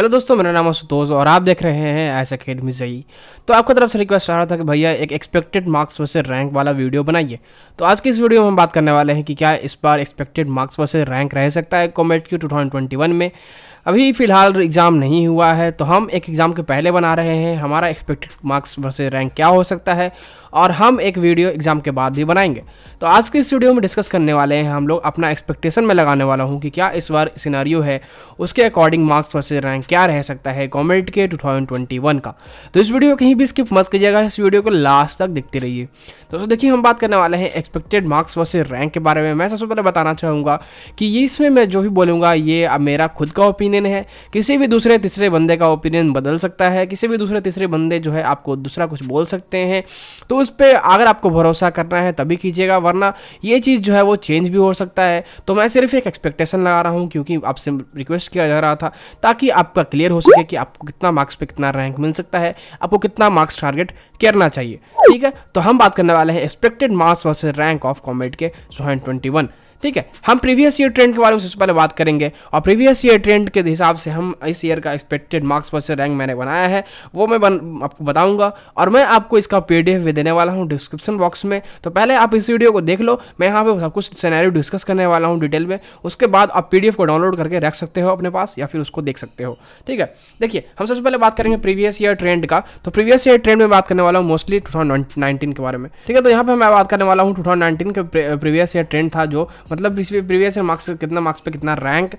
hello दोस्तों मेरा नाम आशुतोष और आप देख रहे हैं ऐसा खेल से तो आपका तरफ से रिक्वेस्ट आ रहा था कि भैया एक एक्सपेक्टेड मार्क्स वैसे रैंक वाला वीडियो बनाइए तो आज की इस वीडियो में हम बात करने वाले हैं कि क्या इस बार एक्सपेक्टेड मार्क्स वैसे रैंक रह सकता है कॉमेट क्यू टू में अभी फ़िलहाल एग्ज़ाम नहीं हुआ है तो हम एक एग्ज़ाम के पहले बना रहे हैं हमारा एक्सपेक्टेड मार्क्स वैसे रैंक क्या हो सकता है और हम एक वीडियो एग्जाम के बाद भी बनाएंगे तो आज की इस वीडियो में डिस्कस करने वाले हैं हम लोग अपना एक्सपेक्टेशन में लगाने वाला हूँ कि क्या इस बार सिनारियो है उसके अकॉर्डिंग मार्क्स वर्सेज रैंक क्या रह सकता है गवर्नमेंट के टू का तो इस वीडियो कहीं भी स्किप मत कीजिएगा इस वीडियो को लास्ट तक देखते रहिए तो दोस्तों देखिए हम बात करने वाले हैं एक्सपेक्टेड मार्क्स वर्सेज रैंक के बारे में मैं सबसे पहले बताना चाहूँगा कि इसमें मैं जो भी बोलूँगा ये अब मेरा खुद का ओपिनियन है किसी भी दूसरे तीसरे बंदे का ओपिनियन बदल सकता है किसी भी दूसरे तीसरे बंदे जो है आपको दूसरा कुछ बोल सकते हैं तो उस पर अगर आपको भरोसा करना है तभी कीजिएगा वरना ये चीज़ जो है वो चेंज भी हो सकता है तो मैं सिर्फ एक एक्सपेक्टेशन लगा रहा हूँ क्योंकि आपसे रिक्वेस्ट किया जा रहा था ताकि आपका क्लियर हो सके कि आपको कितना मार्क्स पे कितना रैंक मिल सकता है आपको कितना मार्क्स टारगेट करना चाहिए ठीक है तो हम बात करने वाले हैं expected marks versus rank of comet के सो ट्वेंटी वन ठीक है हम प्रीवियस ईयर ट्रेंड के बारे में सबसे पहले बात करेंगे और प्रीवियस ईयर ट्रेंड के हिसाब से हम इस ईयर का एक्सपेक्टेड मार्क्स वर्सेज रैंक मैंने बनाया है वो मैं बन, आपको बताऊंगा और मैं आपको इसका पी भी देने वाला हूँ डिस्क्रिप्शन बॉक्स में तो पहले आप इस वीडियो को देख लो मैं यहाँ पे सब कुछ सिनेरियो डिस्कस करने वाला हूँ डिटेल में उसके बाद आप पी को डाउनलोड करके रख सकते हो अपने पास या फिर उसको देख सकते हो ठीक है देखिए हम सबसे पहले बात करेंगे प्रीवियस ईयर ट्रेंड का तो प्रीवियस ईयर ट्रेंड में बात करने वाला हूँ मोस्टली टू के बारे में ठीक है तो यहाँ पर मैं बात करने वाला हूँ टू के प्रीवियस ईयर ट्रेंड था जो मतलब प्रीवियस ईयर मार्क्स कितना मार्क्स पे कितना रैंक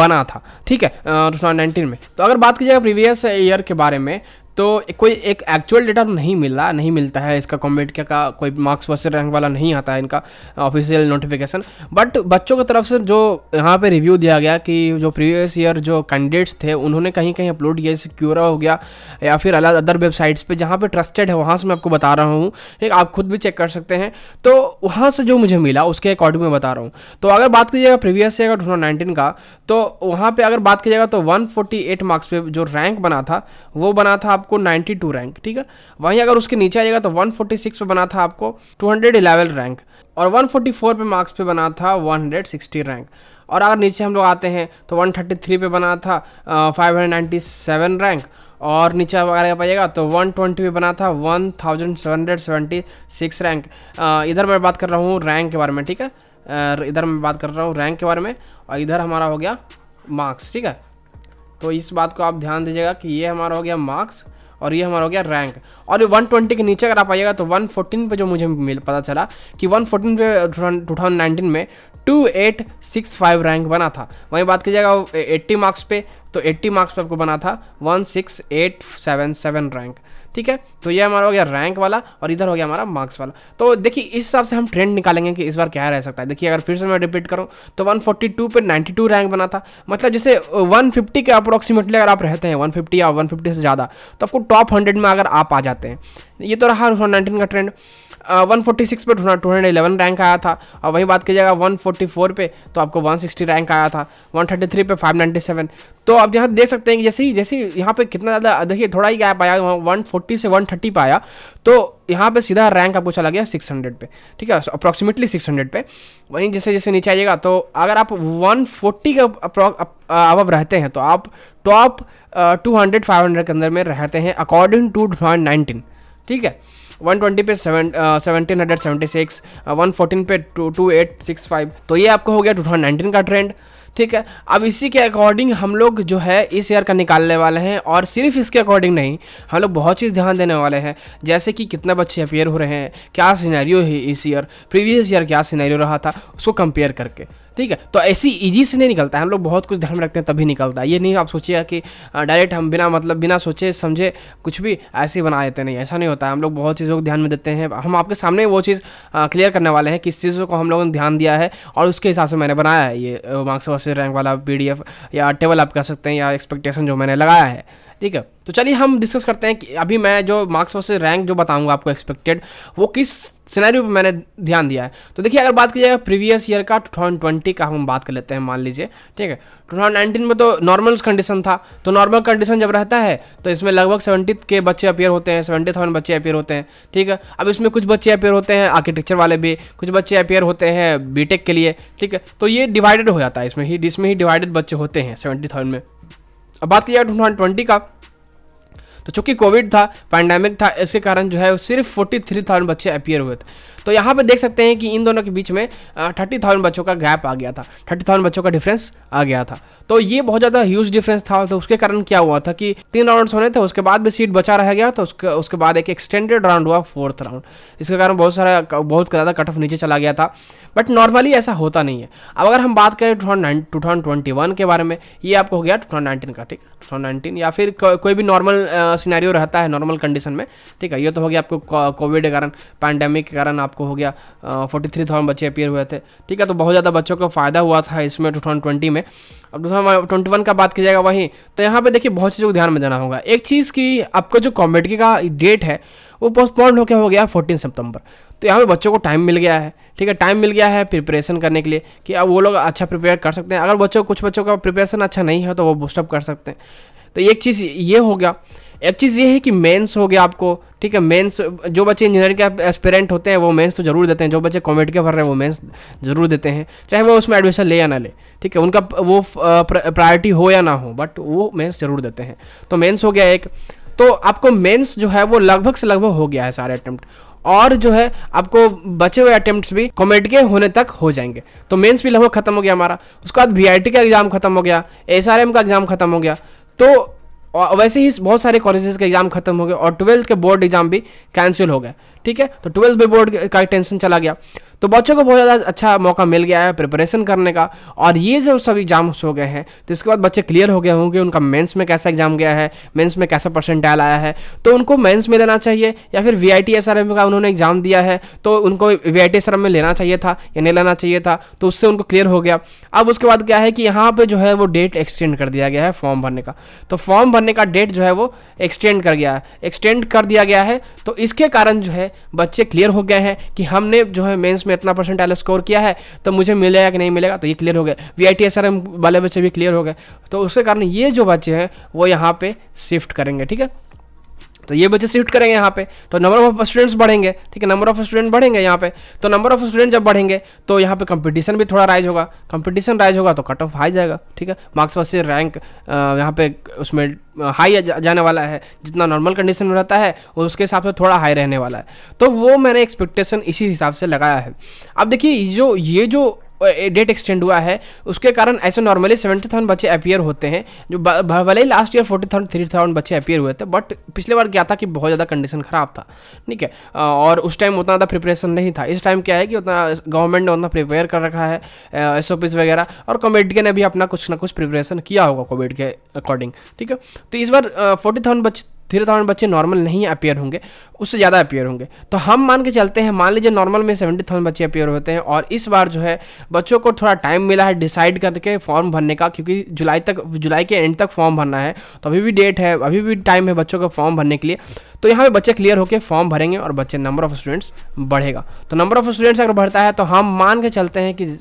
बना था ठीक है टू थाउजेंड नाइनटीन में तो अगर बात की जाए प्रीवियस ईयर के बारे में तो कोई एक एक्चुअल डेटा नहीं मिला नहीं मिलता है इसका कॉम्बेट क्या का कोई मार्क्स वर्ष रैंक वाला नहीं आता है इनका ऑफिशियल नोटिफिकेशन बट बच्चों की तरफ से जो यहाँ पे रिव्यू दिया गया कि जो प्रीवियस ईयर जो कैंडिडेट्स थे उन्होंने कहीं कहीं अपलोड किया जैसे क्यूरा हो गया या फिर अलग अदर वेबसाइट्स पर जहाँ पर ट्रस्टेड है वहाँ से मैं आपको बता रहा हूँ एक आप खुद भी चेक कर सकते हैं तो वहाँ से जो मुझे मिला उसके अकॉर्डिंग मैं बता रहा हूँ तो अगर बात कीजिएगा प्रीवियस ईयर टू का तो वहाँ पर अगर बात कीजिएगा तो वन मार्क्स पर जो रैंक बना था वो बना था आपको 92 रैंक ठीक है वहीं अगर उसके नीचे आएगा तो 146 पे बना था आपको 211 रैंक और 144 पे मार्क्स पे बना था 160 रैंक और अगर नीचे हम लोग आते हैं तो 133 पे बना था फाइव uh, रैंक और नीचे अगर पाइएगा तो 120 पे बना था 1776 रैंक इधर मैं बात कर रहा हूँ रैंक के बारे में ठीक है इधर मैं बात कर रहा हूँ रैंक के बारे में और इधर हमारा हो गया मार्क्स ठीक है तो इस बात को आप ध्यान दीजिएगा कि ये हमारा हो गया मार्क्स और ये हमारा हो गया रैंक और ये 120 के नीचे अगर आप आइएगा तो 114 पे जो मुझे मिल पता चला कि 114 पे 2019 में 2865 रैंक बना था वहीं बात कीजिएगा 80 मार्क्स पे तो 80 मार्क्स पे आपको बना था 16877 रैंक ठीक है तो ये हमारा हो गया रैंक वाला और इधर हो गया हमारा मार्क्स वाला तो देखिए इस हिसाब से हम ट्रेंड निकालेंगे कि इस बार क्या रह सकता है देखिए अगर फिर से मैं रिपीट करूँ तो 142 पे 92 रैंक बना था मतलब जैसे 150 के अप्रोक्सीमेटली अगर आप रहते हैं 150 या 150 से ज़्यादा तो आपको टॉप हंड्रेड में अगर आप आ जाते हैं ये तो रहा नाइनटीन का ट्रेंड वन फोर्टी सिक्स पर टू हंड्रेड इलेवन रैंक आया था और वहीं बात की जाएगा वन फोर्टी फोर पे तो आपको वन सिक्सटी रैंक आया था वन थर्टी थ्री पे फाइव नाइन्टी सेवन तो आप यहाँ देख सकते हैं कि जैसे ही जैसे यहाँ पे कितना ज़्यादा देखिए थोड़ा ही गैप आया वन फोर्टी से वन थर्टी पर आया तो यहाँ पे सीधा रैंक आपको चला गया सिक्स हंड्रेड पर ठीक है अप्रॉक्सीमेटली सिक्स हंड्रेड पे वहीं जैसे जैसे नीचे आइएगा तो अगर आप फोर्टी का अब अब रहते हैं तो आप top two hundred five hundred के अंदर में रहते हैं according to two thousand nineteen ठीक है वन ट्वेंटी पे seventeen hundred seventy six one fourteen पे two two eight six five तो ये आपका हो गया टू थाउजेंड नाइनटीन का ट्रेंड ठीक है अब इसी के अकॉर्डिंग हम लोग जो है इस ईयर का निकालने वाले हैं और सिर्फ इसके अकॉर्डिंग नहीं हम लोग बहुत चीज़ ध्यान देने वाले हैं जैसे कि कितने बच्चे अपेयर हो रहे हैं क्या सिनेरियो है इस ईयर प्रीवियस ईयर क्या सिनेरियो रहा था उसको कंपेयर करके ठीक है तो ऐसी ईजी से नहीं निकलता है हम लोग बहुत कुछ ध्यान में रखते हैं तभी निकलता है ये नहीं आप सोचिएगा कि डायरेक्ट हम बिना मतलब बिना सोचे समझे कुछ भी ऐसे बना देते नहीं ऐसा नहीं होता है हम लोग बहुत चीज़ों को ध्यान में देते हैं हम आपके सामने वो चीज़ क्लियर करने वाले हैं किस चीज़ों को हम लोगों ने ध्यान दिया है और उसके हिसाब से मैंने बनाया है ये मार्क्स वर्सेज रैंक वाला पी या टेबल आप कह सकते हैं या एक्सपेक्टेशन जो मैंने लगाया है ठीक है तो चलिए हम डिस्कस करते हैं कि अभी मैं जो मार्क्स वर्सेज रैंक जो बताऊंगा आपको एक्सपेक्टेड वो किस सिनेरियो पर मैंने ध्यान दिया है तो देखिए अगर बात की जाए प्रीवियस ईयर का टू का हम बात कर लेते हैं मान लीजिए ठीक है टू में तो नॉर्मल कंडीशन था तो नॉर्मल कंडीशन जब रहता है तो इसमें लगभग सेवेंटी के बच्चे अपेयर होते हैं सेवेंटी थाउजेंड बच्चे अपेयर होते हैं ठीक है अब इसमें कुछ बच्चे अपेयर होते हैं आर्किटेक्चर वाले भी कुछ बच्चे अपेयर होते हैं बीटेक के लिए ठीक है तो ये डिवाइडेड हो जाता है इसमें ही इसमें ही डिवाइडेड बच्चे होते हैं सेवेंटी थाउजेंड में अब बात की जाए टू का तो चूंकि कोविड था पैंडेमिक था इसके कारण जो है सिर्फ फोर्टी थ्री थाउजेंड बच्चे अपियर हुए थे तो यहाँ पर देख सकते हैं कि इन दोनों के बीच में थर्टी थाउजेंड बच्चों का गैप आ गया था थर्टी थाउजेंड बच्चों का डिफरेंस आ गया था तो ये बहुत ज़्यादा ह्यूज डिफरेंस था तो उसके कारण क्या हुआ था कि तीन राउंड्स होने थे उसके बाद भी सीट बचा रह गया तो उसके उसके बाद एक एक्सटेंडेड राउंड हुआ फोर्थ राउंड इसके कारण बहुत सारा बहुत ज़्यादा कट ऑफ नीचे चला गया था बट नॉर्मली ऐसा होता नहीं है अब अगर हम बात करें टू थाउजेंड के बारे में ये आपको हो गया टू का ठीक है टू या फिर को, कोई भी नॉर्मल सिनेरियो रहता है नॉर्मल कंडीशन में ठीक है ये तो हो गया आपको कोविड के कारण पैंडेमिक के कारण आपको हो गया फोर्टी थ्री थाउजेंड बच्चे अपियर हुए थे ठीक है तो बहुत ज़्यादा बच्चों को फ़ायदा हुआ था इसमें टू थाउजेंड ट्वेंटी में अब टू थाउजेंड ट्वेंटी वन का बात की जाएगा वहीं तो यहाँ पर देखिए बहुत चीज़ों को ध्यान में देना होगा एक चीज़ की आपका जो कॉमेडी का डेट है वो पोस्टपोन्ड होकर हो गया फोर्टीन सितंबर तो यहाँ पे बच्चों को टाइम मिल गया है ठीक है टाइम मिल गया है प्रिपरेशन करने के लिए कि अब वो लोग अच्छा प्रिपेयर कर सकते हैं अगर बच्चों कुछ बच्चों का प्रिपरेशन अच्छा नहीं है तो वो बूस्टअप कर सकते हैं तो एक चीज़ ये हो गया एक चीज़ ये है कि मेंस हो गया आपको ठीक है मेंस जो बच्चे इंजीनियरिंग के एस्पेरेंट होते हैं वो मेंस तो जरूर देते हैं जो बच्चे कॉमेड के भर रहे हैं वो मेंस जरूर देते हैं चाहे वो उसमें एडमिशन ले या ना ले ठीक है उनका वो प्रायोरिटी हो या ना हो बट वो मेंस जरूर देते हैं तो मेंस हो गया एक तो आपको मेंस जो है वो लगभग से लगभग हो गया है सारे अटैम्प्ट और जो है आपको बचे हुए अटेम्प्ट भी कॉमेड के होने तक हो जाएंगे तो मेन्स भी लगभग खत्म हो गया हमारा उसके बाद वी का एग्जाम खत्म हो गया एस का एग्जाम खत्म हो गया तो वैसे ही बहुत सारे कॉलेजेस के एग्जाम खत्म हो गए और ट्वेल्थ के बोर्ड एग्जाम भी कैंसिल हो गए ठीक है तो ट्वेल्थ भी बोर्ड का टेंशन चला गया तो बच्चों को बहुत ज़्यादा अच्छा मौका मिल गया है प्रिपरेशन करने का और ये जो सब एग्जाम्स हो गए हैं तो इसके बाद बच्चे क्लियर हो गए होंगे उनका मेंस में कैसा एग्जाम गया है मेंस में कैसा परसेंटाइल आया है तो उनको मेंस में लेना चाहिए या फिर वी आई का उन्होंने एग्जाम दिया है तो उनको वी आई में लेना चाहिए था या नहीं लेना चाहिए था तो उससे उनको क्लियर हो गया अब उसके बाद क्या है कि यहाँ पर जो है वो डेट एक्सटेंड कर दिया गया है फॉर्म भरने का तो फॉर्म भरने का डेट जो है वो एक्सटेंड कर गया है एक्सटेंड कर दिया गया है तो इसके कारण जो है बच्चे क्लियर हो गए हैं कि हमने जो है मेन्स उसमें इतना परसेंट एल स्कोर किया है तो मुझे मिलेगा कि नहीं मिलेगा तो ये क्लियर हो गया वी आई टी वाले बच्चे भी क्लियर हो गए तो उसके कारण ये जो बच्चे हैं वो यहाँ पर शिफ्ट करेंगे ठीक है तो ये बच्चे शिफ्ट करेंगे यहाँ पे तो नंबर ऑफ स्टूडेंट्स बढ़ेंगे ठीक है नंबर ऑफ स्टूडेंट बढ़ेंगे यहाँ पे तो नंबर ऑफ स्टूडेंट जब बढ़ेंगे तो यहाँ पे कंपटीशन भी थोड़ा राइज होगा कंपटीशन राइज होगा तो कट ऑफ हाई जाएगा ठीक है मार्क्स वर्ष रैंक यहाँ पे उसमें हाई जाने वाला है जितना नॉर्मल कंडीशन में रहता है उसके हिसाब से थोड़ा हाई रहने वाला है तो वो मैंने एक्सपेक्टेशन इसी हिसाब से लगाया है अब देखिए जो ये जो डेट एक्सटेंड हुआ है उसके कारण ऐसे नॉर्मली सेवेंटी थाउजेंड बच्चे अपियर होते हैं जो भले ही last year forty thousand three thousand बच्चे अपियर हुए थे बट पिछले बार क्या था कि बहुत ज़्यादा कंडीशन ख़राब था ठीक है और उस टाइम उतना ज़्यादा प्रिपरेशन नहीं था इस टाइम क्या है कि उतना गवर्नमेंट ने उतना प्रिपेयर कर रखा है एस ओ वगैरह और कॉमेडिके ने भी अपना कुछ ना कुछ प्रिपरेशन किया होगा कोविड के अकॉर्डिंग ठीक है तो इस बार फोर्टी थाउजेंड बच्चे थ्री थाउजेंड बच्चे नॉर्मल नहीं अपेयर होंगे उससे ज़्यादा अपेयर होंगे तो हम मान के चलते हैं मान लीजिए नॉर्मल में सेवेंटी थाउजेंड बच्चे अपेयर होते हैं और इस बार जो है बच्चों को थोड़ा टाइम मिला है डिसाइड करके फॉर्म भरने का क्योंकि जुलाई तक जुलाई के एंड तक फॉर्म भरना है तो अभी भी डेट है अभी भी टाइम है बच्चों का फॉर्म भरने के लिए तो यहाँ पे बच्चे क्लियर होकर फॉर्म भरेंगे और बच्चे नंबर ऑफ स्टूडेंट्स बढ़ेगा तो नंबर ऑफ स्टूडेंट्स अगर बढ़ता है तो हम मान के चलते हैं कि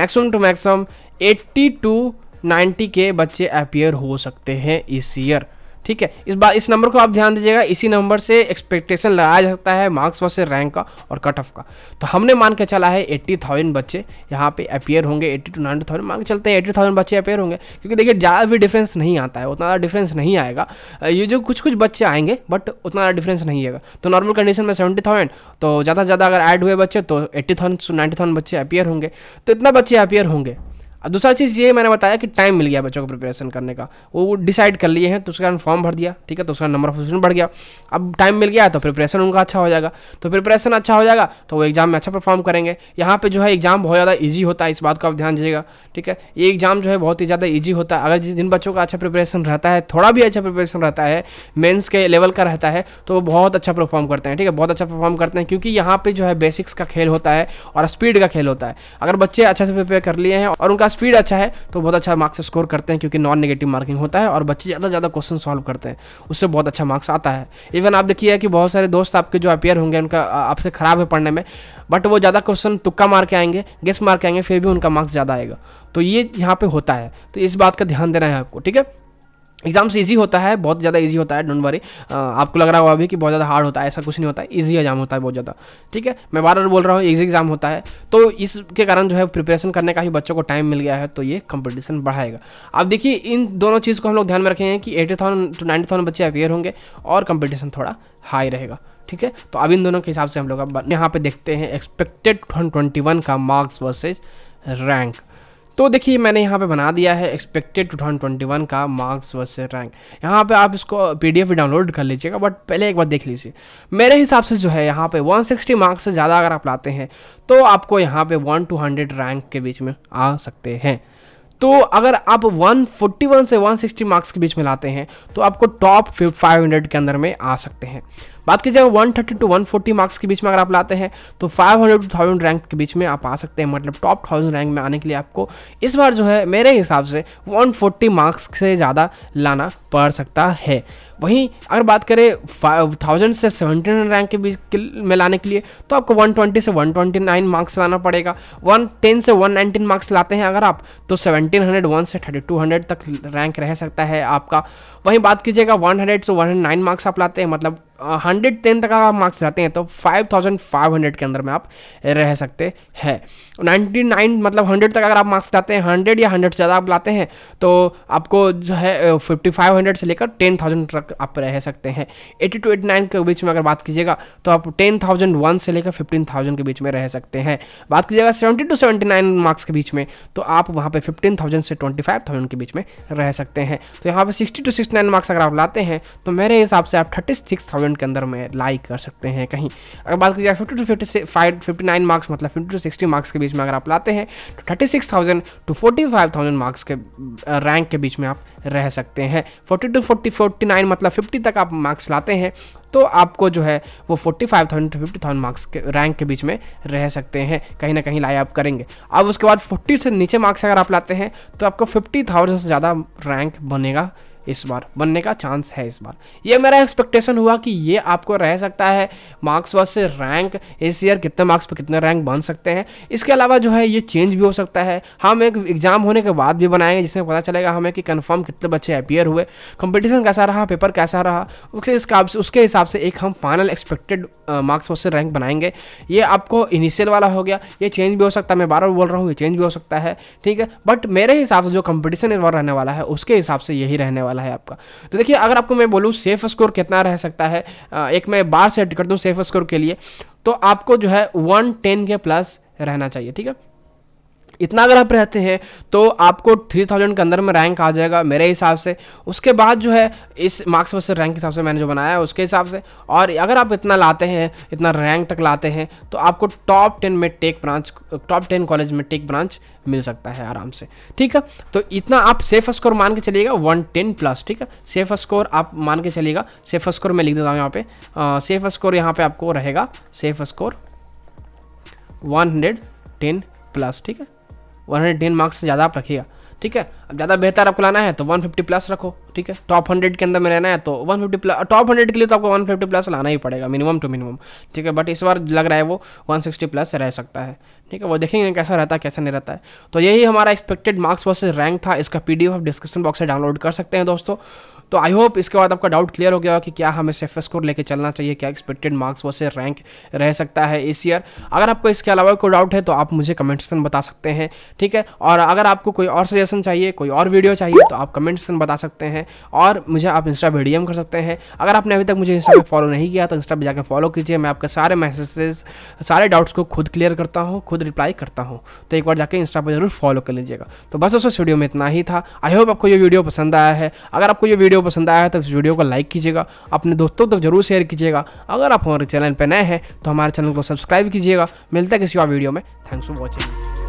maximum to maximum eighty to ninety के बच्चे अपेयर हो सकते हैं इस ईयर ठीक है इस बार इस नंबर को आप ध्यान दीजिएगा इसी नंबर से एक्सपेक्टेशन लगाया जा सकता है मार्क्स वर्ष रैंक का और कट ऑफ का तो हमने मान के चला है एट्टी थाउजेंड बच्चे यहाँ पे अपेयर होंगे एट्टी टू नाइनटी थाउजेंड मान के चलते हैं एट्टी थाउजेंड बच्चे अपेयर होंगे क्योंकि देखिए ज़्यादा भी डिफरेंस नहीं आता है उतना ज़्यादा डिफरेंस नहीं आएगा ये जो कुछ कुछ बच्चे आएंगे बट उतना ज़्यादा डिफरेंस नहीं आएगा तो नॉर्मल कंडीशन में सेवेंटी थाउजेंड तो ज़्यादा से ज़्यादा अगर ऐड हुए बच्चे तो eighty thousand to ninety thousand बच्चे अपेयर होंगे तो इतना बच्चे अपेयर होंगे अब दूसरा चीज़ ये मैंने बताया कि टाइम मिल गया बच्चों को प्रिपरेशन करने का वो डिसाइड कर लिए हैं तो उसके कारण फॉर्म भर दिया ठीक है तो उसका नंबर ऑफ क्वेश्चन बढ़ गया अब टाइम मिल गया तो प्रिपरेशन उनका अच्छा हो जाएगा तो प्रिपरेशन अच्छा हो जाएगा तो वो एग्ज़ाम में अच्छा परफॉर्म करेंगे यहाँ पर जो है एग्ज़ाम बहुत ज़्यादा ईजी होता है इस बात को आप ध्यान दीजिएगा ठीक है ये एग्ज़ाम जो है बहुत ही ज़्यादा ईजी होता है अगर जिन बच्चों का अच्छा प्रिपरेशन रहता है थोड़ा भी अच्छा प्रिपरेशन रहता है मेन्स के लेवल का रहता है तो वो बहुत अच्छा परफॉर्म करते हैं ठीक है बहुत अच्छा परफॉर्म करते हैं क्योंकि यहाँ पर जो है बेसिक्स का खेल होता है और स्पीड का खेल होता है अगर बच्चे अच्छा से प्रिपेयर कर लिए हैं और उनका उनका स्पीड अच्छा है तो बहुत अच्छा मार्क्स स्कोर करते हैं क्योंकि नॉन नेगेटिव मार्किंग होता है और बच्चे ज़्यादा ज़्यादा क्वेश्चन सॉल्व करते हैं उससे बहुत अच्छा मार्क्स आता है इवन आप देखिए कि बहुत सारे दोस्त आपके जो अपेयर होंगे उनका आपसे ख़राब है पढ़ने में बट वो ज़्यादा क्वेश्चन तुक्का मार के आएंगे गेस मार के आएंगे फिर भी उनका मार्क्स ज़्यादा आएगा तो ये यहाँ पे होता है तो इस बात का ध्यान देना है आपको ठीक है एग्जाम्स इजी होता है बहुत ज़्यादा इजी होता है डोंट वरी आपको लग रहा होगा अभी कि बहुत ज़्यादा हार्ड होता है ऐसा कुछ नहीं होता है ईजी एग्जाम होता है बहुत ज़्यादा ठीक है मैं बार बार बोल रहा हूँ ईजी एग्जाम होता है तो इसके कारण जो है प्रिपरेशन करने का ही बच्चों को टाइम मिल गया है तो ये कंपटीशन बढ़ाएगा अब देखिए इन दोनों चीज़ को हम लोग ध्यान में रखेंगे कि eighty thousand to ninety thousand बच्चे अपेयर होंगे और कंपटीशन थोड़ा हाई रहेगा ठीक है तो अब इन दोनों के हिसाब से हम लोग अब यहाँ पे देखते हैं एक्सपेक्टेड वन का मार्क्स वर्सेज रैंक तो देखिए मैंने यहाँ पे बना दिया है एक्सपेक्टेड 2021 का मार्क्स वर्सेस रैंक यहाँ पे आप इसको पीडीएफ भी डाउनलोड कर लीजिएगा बट पहले एक बार देख लीजिए मेरे हिसाब से जो है यहाँ पे 160 मार्क्स से ज़्यादा अगर आप लाते हैं तो आपको यहाँ पे 1 टू 100 रैंक के बीच में आ सकते हैं तो अगर आप 141 से 160 मार्क्स के बीच में लाते हैं तो आपको टॉप 500 के अंदर में आ सकते हैं बात की जाए thirty two one forty marks के बीच में अगर आप लाते हैं तो five hundred two thousand rank के बीच में आप आ सकते हैं मतलब टॉप थाउजेंड रैंक में आने के लिए आपको इस बार जो है मेरे हिसाब से वन फोर्टी मार्क्स से ज़्यादा लाना पड़ सकता है वहीं अगर बात करें फाइव थाउजेंड से नाइन रैंक के बीच में लाने के लिए तो आपको वन ट्वेंटी से वन ट्वेंटी नाइन मार्क्स लाना पड़ेगा वन टेन से वन नाइनटीन मार्क्स लाते हैं अगर आप तो सेवनटीन हंड्रेड वन से थर्टी टू हंड्रेड तक रैंक रह सकता है आपका वहीं बात कीजिएगा वन हंड्रेड से वन नाइन मार्क्स आप लाते हैं मतलब हंड्रेड टेन तक अगर मार्क्स रहते हैं तो फाइव थाउजेंड फाइव हंड्रेड के अंदर में आप रह सकते हैं नाइन्टी नाइन मतलब हंड्रेड तक अगर आप मार्क्स लाते हैं हंड्रेड या हंड्रेड से ज़्यादा आप लाते हैं तो आपको जो है फिफ्टी फाइव हंड्रेड से लेकर टेन थाउजेंड तक आप रह सकते हैं एटी टू एटी नाइन के बीच में अगर बात कीजिएगा तो आप टेन थाउजेंड वन से लेकर फिफ्टीन थाउजेंड के बीच में रह सकते हैं बात कीजिएगा seventy to seventy nine marks के बीच में तो आप वहाँ पर फिफ्टीन थाउजेंड से ट्वेंटी फाइव थाउजेंड के बीच में रह सकते हैं तो यहाँ पर sixty to sixty nine marks अगर आप लाते हैं तो मेरे हिसाब से आप थर्टी सिक्स थाउजेंड स्टूडेंट के अंदर में लाई कर सकते हैं कहीं अगर बात की जाए fifty to fifty five fifty nine marks मतलब फिफ्टी टू सिक्सटी मार्क्स के बीच में अगर आप लाते हैं तो thirty six thousand to forty five thousand marks के रैंक के बीच में आप रह सकते हैं forty to forty forty nine मतलब फिफ्टी तक आप मार्क्स लाते हैं तो आपको जो है वो forty five thousand to fifty thousand marks के रैंक के बीच में रह सकते हैं कहीं ना कहीं लाई आप करेंगे अब उसके बाद फोर्टी से नीचे मार्क्स अगर आप लाते हैं तो आपको फिफ्टी थाउजेंड से ज़्यादा रैंक बनेगा इस बार बनने का चांस है इस बार ये मेरा एक्सपेक्टेशन हुआ कि ये आपको रह सकता है मार्क्स वाइज से रैंक इस ईयर कितने मार्क्स पर कितने रैंक बन सकते हैं इसके अलावा जो है ये चेंज भी हो सकता है हम एक एग्ज़ाम होने के बाद भी बनाएंगे जिसमें पता चलेगा हमें कि कन्फर्म कितने बच्चे अपियर हुए कंपटीशन कैसा रहा पेपर कैसा रहा उसके हिसाब से उसके हिसाब से एक हम फाइनल एक्सपेक्टेड मार्क्स वर्ष से रैंक बनाएंगे ये आपको इनिशियल वाला हो गया ये चेंज भी हो सकता है मैं बार बार बोल रहा हूँ ये चेंज भी हो सकता है ठीक है बट मेरे हिसाब से जो कंपटीशन इन्वॉल्व रहने वाला है उसके हिसाब से यही रहने वाला वाला है आपका तो देखिए अगर आपको मैं बोलूँ सेफ स्कोर कितना रह सकता है एक मैं बार सेट कर दूँ सेफ स्कोर के लिए तो आपको जो है वन टेन के प्लस रहना चाहिए ठीक है इतना अगर आप रहते हैं तो आपको थ्री थाउजेंड के अंदर में रैंक आ जाएगा मेरे हिसाब से उसके बाद जो है इस मार्क्स वर्सेज रैंक के हिसाब से मैंने जो बनाया है उसके हिसाब से और अगर आप इतना लाते हैं इतना रैंक तक लाते हैं तो आपको टॉप टेन में tech branch top ten college में टेक ब्रांच मिल सकता है आराम से ठीक है तो इतना आप सेफ स्कोर मान के चलिएगा वन टेन प्लस ठीक है सेफ स्कोर आप मान के चलिएगा सेफ स्कोर मैं लिख देता हूँ यहाँ पे सेफ स्कोर यहाँ पे आपको रहेगा सेफ स्कोर टेन प्लस ठीक है वन टेन मार्क्स से ज़्यादा आप रखिएगा ठीक है अब ज़्यादा बेहतर आपको लाना है तो 150 प्लस रखो ठीक है टॉप 100 के अंदर में रहना है तो 150 प्लस टॉप हंड्रेड के लिए तो आपको 150 प्लस लाना ही पड़ेगा मिनिमम टू मिनिमम ठीक है बट इस बार लग रहा है वो 160 प्लस रह सकता है ठीक है वो देखेंगे कैसा रहता है कैसा नहीं रहता है तो यही हमारा एक्सपेक्टेड मार्क्स वर्सेज रैंक था इसका पी डी डिस्क्रिप्शन बॉक्स से डाउनलोड कर सकते हैं दोस्तों तो आई होप इसके बाद आपका डाउट क्लियर हो गया कि क्या हमें सेफ स्कोर लेके चलना चाहिए क्या एक्सपेक्टेड मार्क्स वैसे रैंक रह सकता है इस ईयर अगर आपको इसके अलावा कोई डाउट है तो आप मुझे कमेंट सेक्शन बता सकते हैं ठीक है और अगर आपको कोई और सजेशन चाहिए कोई और वीडियो चाहिए तो आप कमेंट सेक्शन बता सकते हैं और मुझे आप इंस्टा पर डीएम कर सकते हैं अगर आपने अभी तक मुझे इंस्टा पर फॉलो नहीं किया तो इंस्टा पर जाकर फॉलो कीजिए मैं आपके सारे मैसेजेस सारे डाउट्स को खुद क्लियर करता हूँ खुद रिप्लाई करता हूँ तो एक बार जाकर इंस्टा पर जरूर फॉलो कर लीजिएगा तो बस उस वीडियो में इतना ही था आई होप आपको ये वीडियो पसंद आया है अगर आपको ये वीडियो वीडियो पसंद आया है तो इस वीडियो को लाइक कीजिएगा अपने दोस्तों तक जरूर शेयर कीजिएगा अगर आप हमारे चैनल पर नए हैं तो हमारे चैनल को सब्सक्राइब कीजिएगा मिलता है किसी और वीडियो में थैंक्स फॉर वॉचिंग